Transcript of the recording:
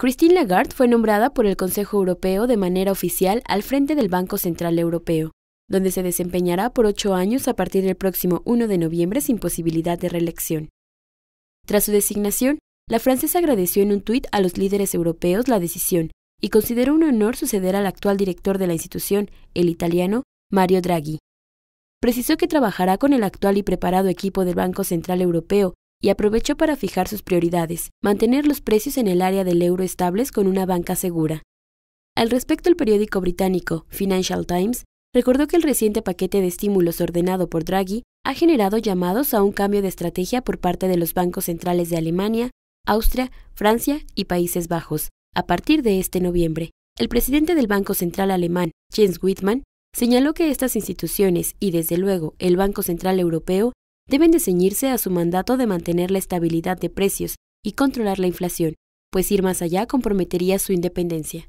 Christine Lagarde fue nombrada por el Consejo Europeo de manera oficial al frente del Banco Central Europeo, donde se desempeñará por ocho años a partir del próximo 1 de noviembre sin posibilidad de reelección. Tras su designación, la francesa agradeció en un tuit a los líderes europeos la decisión y consideró un honor suceder al actual director de la institución, el italiano Mario Draghi. Precisó que trabajará con el actual y preparado equipo del Banco Central Europeo y aprovechó para fijar sus prioridades, mantener los precios en el área del euro estables con una banca segura. Al respecto, el periódico británico Financial Times recordó que el reciente paquete de estímulos ordenado por Draghi ha generado llamados a un cambio de estrategia por parte de los bancos centrales de Alemania, Austria, Francia y Países Bajos. A partir de este noviembre, el presidente del Banco Central alemán, Jens Wittmann, señaló que estas instituciones y desde luego el Banco Central Europeo deben de ceñirse a su mandato de mantener la estabilidad de precios y controlar la inflación, pues ir más allá comprometería su independencia.